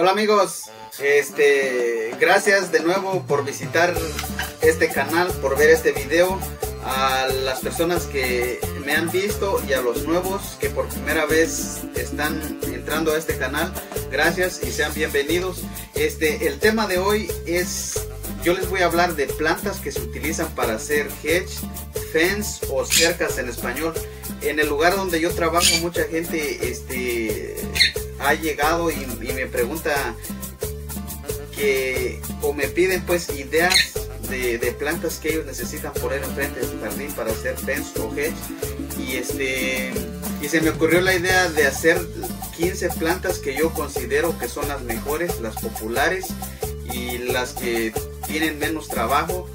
Hola amigos, este, gracias de nuevo por visitar este canal, por ver este video, a las personas que me han visto y a los nuevos que por primera vez están entrando a este canal, gracias y sean bienvenidos. Este, el tema de hoy es, yo les voy a hablar de plantas que se utilizan para hacer hedge, fence o cercas en español. En el lugar donde yo trabajo mucha gente, este, ha llegado y, me pregunta que, o me piden pues ideas de, plantas que ellos necesitan poner enfrente de su jardín para hacer fence o hedge y este y se me ocurrió la idea de hacer 15 plantas que yo considero que son las mejores, las populares y las que tienen menos trabajo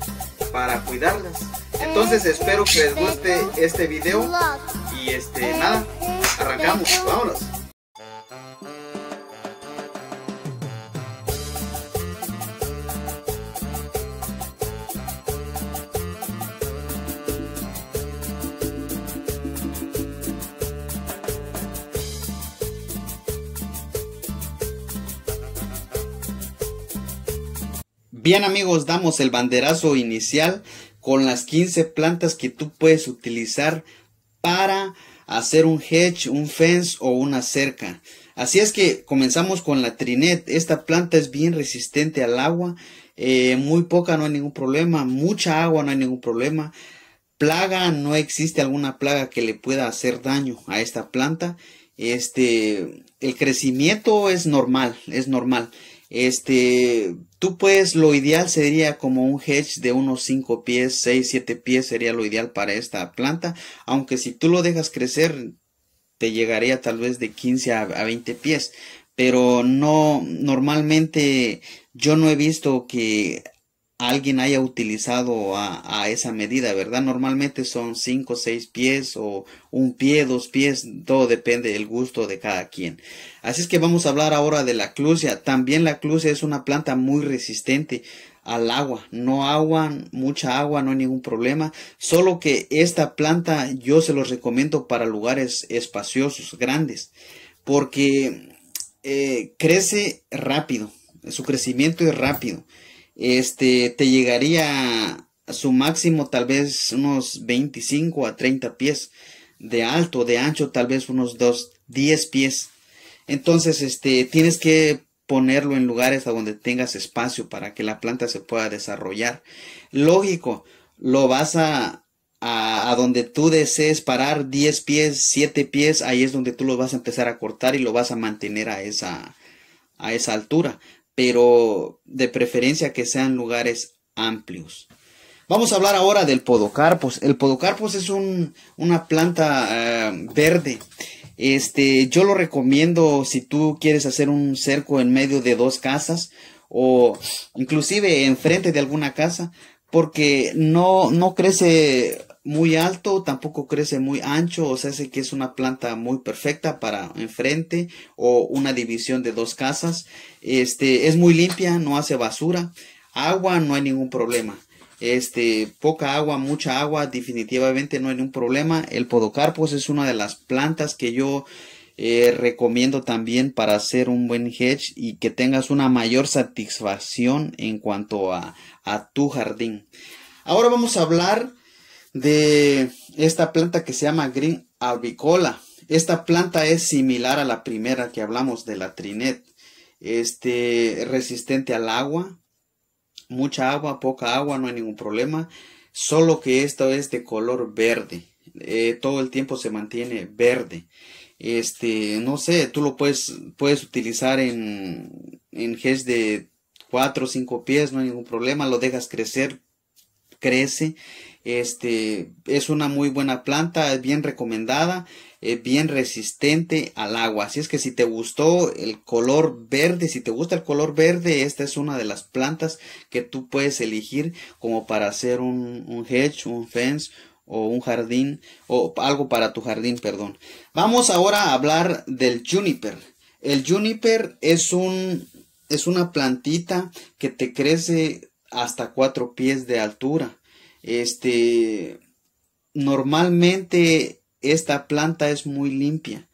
para cuidarlas. Entonces espero que les guste este video y este nada, arrancamos, vámonos. Bien amigos, damos el banderazo inicial con las 15 plantas que tú puedes utilizar para hacer un hedge, un fence o una cerca. Así es que comenzamos con la trinet. Esta planta es bien resistente al agua. Eh, muy poca no hay ningún problema. Mucha agua no hay ningún problema. Plaga, no existe alguna plaga que le pueda hacer daño a esta planta. Este, el crecimiento es normal, es normal. Este, tú puedes, lo ideal sería como un hedge de unos 5 pies, 6, 7 pies sería lo ideal para esta planta, aunque si tú lo dejas crecer, te llegaría tal vez de 15 a 20 pies, pero no, normalmente yo no he visto que alguien haya utilizado a, esa medida, ¿verdad? Normalmente son 5, 6 pies o un pie, dos pies, todo depende del gusto de cada quien. Así es que vamos a hablar ahora de la clusia. También la clusia es una planta muy resistente al agua, no agua, mucha agua, no hay ningún problema, solo que esta planta yo se los recomiendo para lugares espaciosos, grandes, porque eh, crece rápido, su crecimiento es rápido este, te llegaría a su máximo tal vez unos 25 a 30 pies de alto, de ancho tal vez unos 2, 10 pies. Entonces, este, tienes que ponerlo en lugares a donde tengas espacio para que la planta se pueda desarrollar. Lógico, lo vas a, a, donde tú desees parar 10 pies, 7 pies, ahí es donde tú lo vas a empezar a cortar y lo vas a mantener a esa, a esa altura pero de preferencia que sean lugares amplios. Vamos a hablar ahora del podocarpus. El podocarpus es un, una planta eh, verde. Este, yo lo recomiendo si tú quieres hacer un cerco en medio de dos casas o inclusive enfrente de alguna casa porque no, no crece muy alto, tampoco crece muy ancho, o sea, sé que es una planta muy perfecta para enfrente o una división de dos casas. Este, es muy limpia, no hace basura. Agua no hay ningún problema. Este, poca agua, mucha agua, definitivamente no hay ningún problema. El podocarpus es una de las plantas que yo eh, recomiendo también para hacer un buen hedge y que tengas una mayor satisfacción en cuanto a, tu jardín. Ahora vamos a hablar de esta planta que se llama Green Albicola. Esta planta es similar a la primera que hablamos de la trinet. Este, resistente al agua, mucha agua, poca agua, no hay ningún problema. Solo que esto es de color verde. Eh, todo el tiempo se mantiene verde este, no sé, tú lo puedes, puedes utilizar en, en e de 4 o 5 pies, no hay ningún problema, lo dejas crecer, crece, este, es una muy buena planta, es bien recomendada, es bien resistente al agua, así es que si te gustó el color verde, si te gusta el color verde, esta es una de las plantas que tú puedes elegir como para hacer un, un hedge, un fence, o un jardín o algo para tu jardín, perdón. Vamos ahora a hablar del juniper. El juniper es un es una plantita que te crece hasta cuatro pies de altura. Este normalmente esta planta es muy limpia.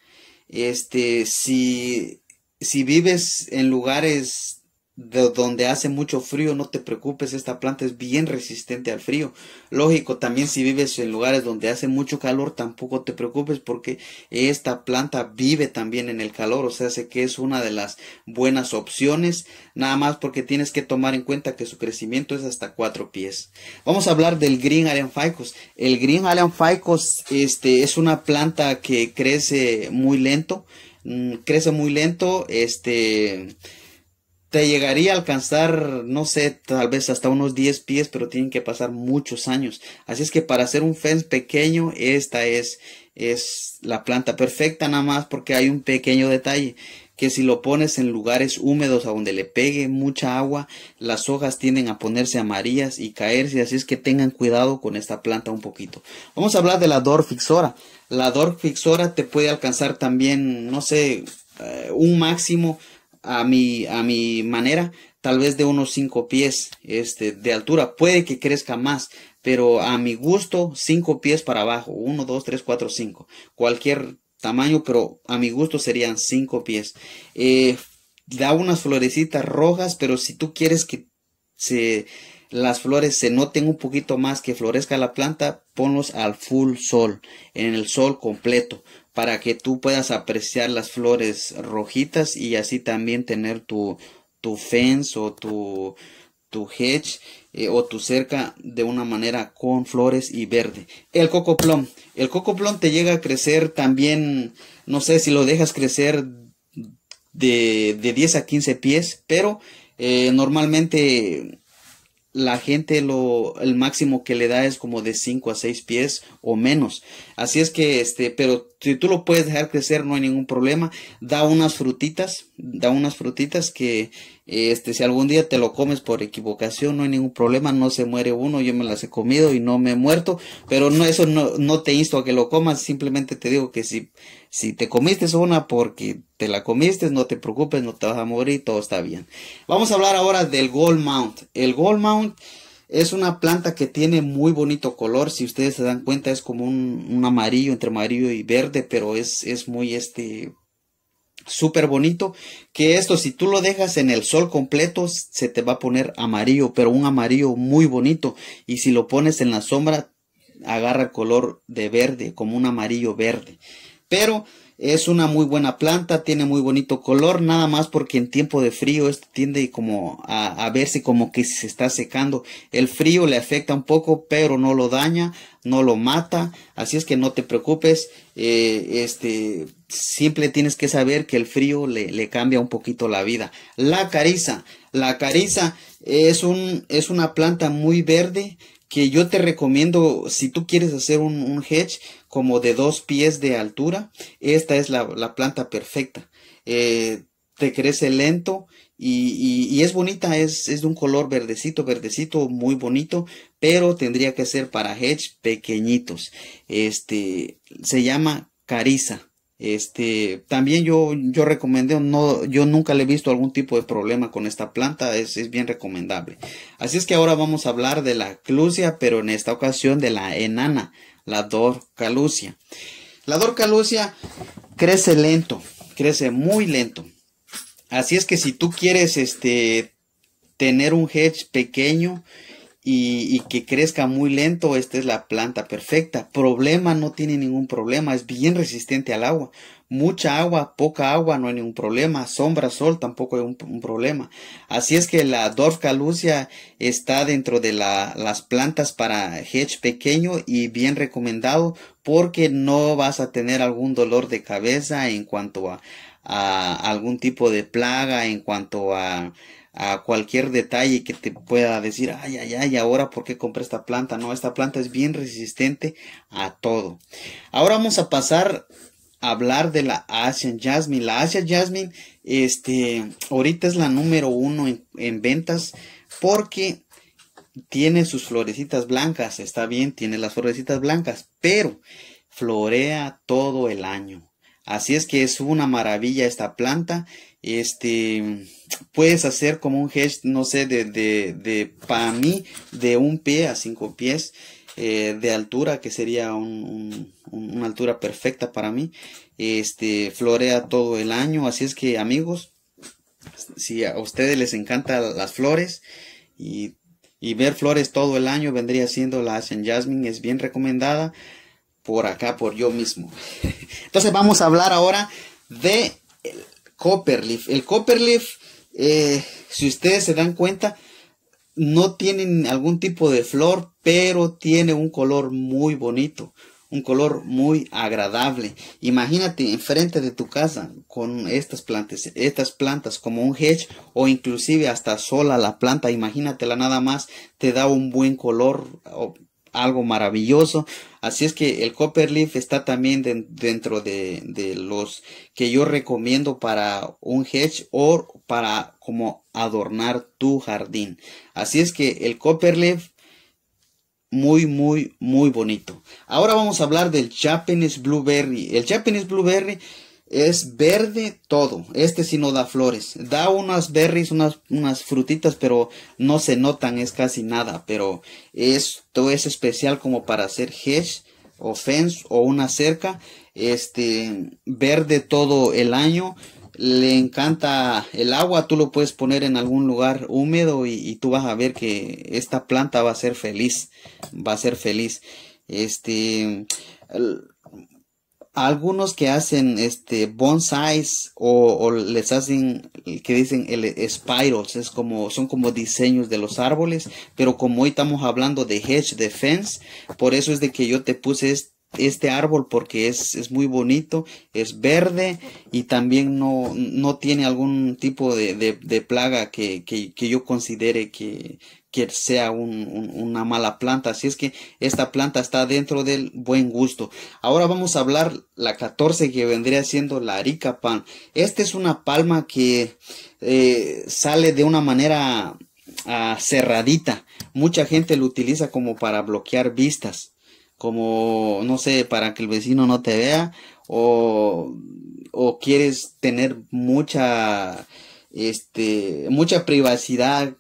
Este si si vives en lugares donde hace mucho frío, no te preocupes, esta planta es bien resistente al frío. Lógico, también si vives en lugares donde hace mucho calor, tampoco te preocupes porque esta planta vive también en el calor, o sea, sé que es una de las buenas opciones, nada más porque tienes que tomar en cuenta que su crecimiento es hasta cuatro pies. Vamos a hablar del Green Alien Ficus. El Green Alien Ficus este, es una planta que crece muy lento, mm, crece muy lento, este te llegaría a alcanzar, no sé, tal vez hasta unos 10 pies, pero tienen que pasar muchos años. Así es que para hacer un fence pequeño, esta es, es la planta perfecta nada más porque hay un pequeño detalle que si lo pones en lugares húmedos a donde le pegue mucha agua, las hojas tienden a ponerse amarillas y caerse, así es que tengan cuidado con esta planta un poquito. Vamos a hablar de la Dorfixora. La Dorfixora te puede alcanzar también, no sé, eh, un máximo a mi, a mi manera, tal vez de unos 5 pies este, de altura. Puede que crezca más, pero a mi gusto, 5 pies para abajo. 1, 2, 3, 4, 5. Cualquier tamaño, pero a mi gusto serían 5 pies. Eh, da unas florecitas rojas, pero si tú quieres que se las flores se noten un poquito más que florezca la planta, ponlos al full sol, en el sol completo, para que tú puedas apreciar las flores rojitas y así también tener tu, tu fence o tu, tu hedge eh, o tu cerca de una manera con flores y verde. El plom. El plom te llega a crecer también, no sé si lo dejas crecer de, de 10 a 15 pies, pero eh, normalmente la gente lo, el máximo que le da es como de 5 a 6 pies o menos. Así es que, este, pero si tú lo puedes dejar crecer, no hay ningún problema. Da unas frutitas, da unas frutitas que este, si algún día te lo comes por equivocación, no hay ningún problema, no se muere uno, yo me las he comido y no me he muerto, pero no, eso no, no te insto a que lo comas, simplemente te digo que si, si te comiste una porque te la comiste, no te preocupes, no te vas a morir, todo está bien. Vamos a hablar ahora del Gold Mount. El Gold Mount es una planta que tiene muy bonito color, si ustedes se dan cuenta es como un, un amarillo, entre amarillo y verde, pero es, es muy este, súper bonito. Que esto, si tú lo dejas en el sol completo, se te va a poner amarillo, pero un amarillo muy bonito. Y si lo pones en la sombra, agarra color de verde, como un amarillo verde. Pero es una muy buena planta, tiene muy bonito color, nada más porque en tiempo de frío este tiende como a, verse como que se está secando. El frío le afecta un poco, pero no lo daña, no lo mata, así es que no te preocupes, eh, este, siempre tienes que saber que el frío le, le, cambia un poquito la vida. La cariza, la cariza es, un, es una planta muy verde que yo te recomiendo, si tú quieres hacer un, hedge como de dos pies de altura, esta es la, la planta perfecta. Eh, te crece lento y, y, y es bonita, es, es, de un color verdecito, verdecito, muy bonito, pero tendría que ser para hedge pequeñitos. Este se llama cariza. Este, también yo, yo recomendé, no, yo nunca le he visto algún tipo de problema con esta planta, es, bien recomendable. Así es que ahora vamos a hablar de la clusia, pero en esta ocasión de la enana, la Dorcalusia La Dorcalusia crece lento, crece muy lento. Así es que si tú quieres este, tener un hedge pequeño, y, que crezca muy lento, esta es la planta perfecta. Problema, no tiene ningún problema, es bien resistente al agua. Mucha agua, poca agua, no hay ningún problema. Sombra, sol, tampoco hay un, problema. Así es que la Dorf Calucia está dentro de las plantas para hedge pequeño y bien recomendado porque no vas a tener algún dolor de cabeza en cuanto a algún tipo de plaga, en cuanto a a cualquier detalle que te pueda decir, ay, ay, ay, ahora por qué compré esta planta. No, esta planta es bien resistente a todo. Ahora vamos a pasar a hablar de la Asian Jasmine. La Asian Jasmine, este, ahorita es la número uno en ventas porque tiene sus florecitas blancas, está bien, tiene las florecitas blancas, pero florea todo el año. Así es que es una maravilla esta planta. Este, puedes hacer como un hedge, no sé, de, de, para mí, de un pie a cinco pies eh, de altura, que sería una altura perfecta para mí. Este, florea todo el año. Así es que, amigos, si a ustedes les encantan las flores y, y ver flores todo el año, vendría siendo la Asian Jasmine, es bien recomendada por acá, por yo mismo. Entonces vamos a hablar ahora de el Copperleaf. El Copperleaf, eh, si ustedes se dan cuenta, no tiene algún tipo de flor, pero tiene un color muy bonito, un color muy agradable. Imagínate enfrente de tu casa con estas plantas, estas plantas como un hedge o inclusive hasta sola la planta, imagínatela nada más, te da un buen color, algo maravilloso. Así es que el Copperleaf está también dentro de, de, los que yo recomiendo para un hedge o para como adornar tu jardín. Así es que el Copperleaf muy muy muy bonito. Ahora vamos a hablar del Japanese Blueberry. El Japanese Blueberry es verde todo. Este sí no da flores. Da unas berries, unas, frutitas, pero no se notan, es casi nada. Pero esto es especial como para hacer hedge o fence o una cerca. Este verde todo el año. Le encanta el agua. Tú lo puedes poner en algún lugar húmedo y, tú vas a ver que esta planta va a ser feliz. Va a ser feliz. Este algunos que hacen este bonsais o, o les hacen que dicen el spirals es como son como diseños de los árboles pero como hoy estamos hablando de hedge defense, por eso es de que yo te puse este árbol porque es, es, muy bonito, es verde y también no, no tiene algún tipo de, plaga que, yo considere que, que sea una mala planta. Así es que esta planta está dentro del buen gusto. Ahora vamos a hablar la 14 que vendría siendo la arica pan. Esta es una palma que eh, sale de una manera ah, cerradita. Mucha gente lo utiliza como para bloquear vistas. Como, no sé, para que el vecino no te vea. O, o quieres tener mucha este, mucha privacidad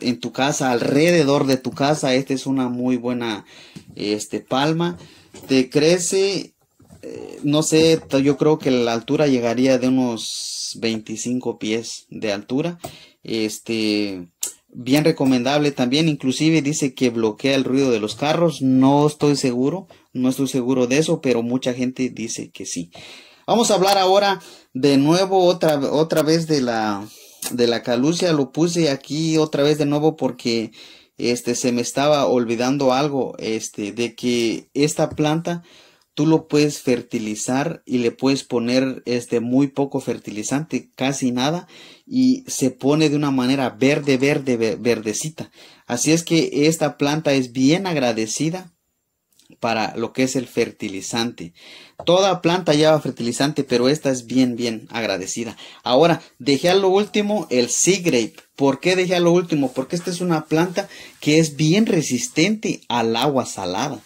en tu casa, alrededor de tu casa. Esta es una muy buena este, palma. Te crece, eh, no sé, yo creo que la altura llegaría de unos 25 pies de altura. Este, bien recomendable también. Inclusive dice que bloquea el ruido de los carros. No estoy seguro, no estoy seguro de eso, pero mucha gente dice que sí. Vamos a hablar ahora de nuevo otra, otra vez de la de la calucia lo puse aquí otra vez de nuevo porque este se me estaba olvidando algo este de que esta planta tú lo puedes fertilizar y le puedes poner este muy poco fertilizante, casi nada, y se pone de una manera verde, verde, verdecita. Así es que esta planta es bien agradecida para lo que es el fertilizante. Toda planta lleva fertilizante, pero esta es bien, bien agradecida. Ahora, dejé a lo último el sea grape. ¿Por qué dejé a lo último? Porque esta es una planta que es bien resistente al agua salada.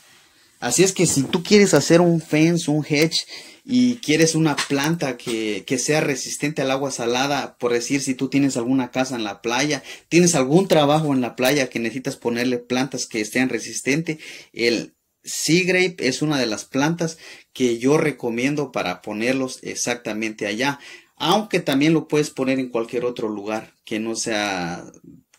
Así es que si tú quieres hacer un fence, un hedge, y quieres una planta que, que, sea resistente al agua salada, por decir si tú tienes alguna casa en la playa, tienes algún trabajo en la playa que necesitas ponerle plantas que estén resistentes, el sea grape es una de las plantas que yo recomiendo para ponerlos exactamente allá, aunque también lo puedes poner en cualquier otro lugar que no sea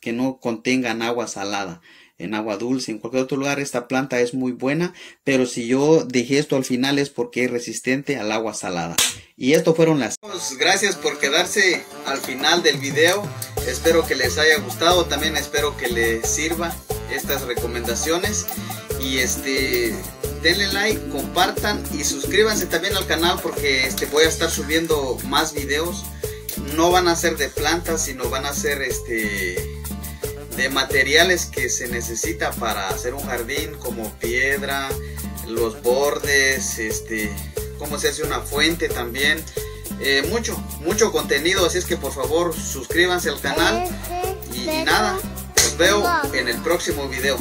que no contengan agua salada en agua dulce, en cualquier otro lugar, esta planta es muy buena, pero si yo dejé esto al final es porque es resistente al agua salada. Y esto fueron las... Pues gracias por quedarse al final del video, espero que les haya gustado, también espero que les sirva estas recomendaciones y este denle like, compartan y suscríbanse también al canal porque este, voy a estar subiendo más videos. No van a ser de plantas, sino van a ser este de materiales que se necesita para hacer un jardín, como piedra, los bordes, este, cómo se hace una fuente también. Eh, mucho, mucho contenido, así es que por favor suscríbanse al canal y, y nada, los veo en el próximo video.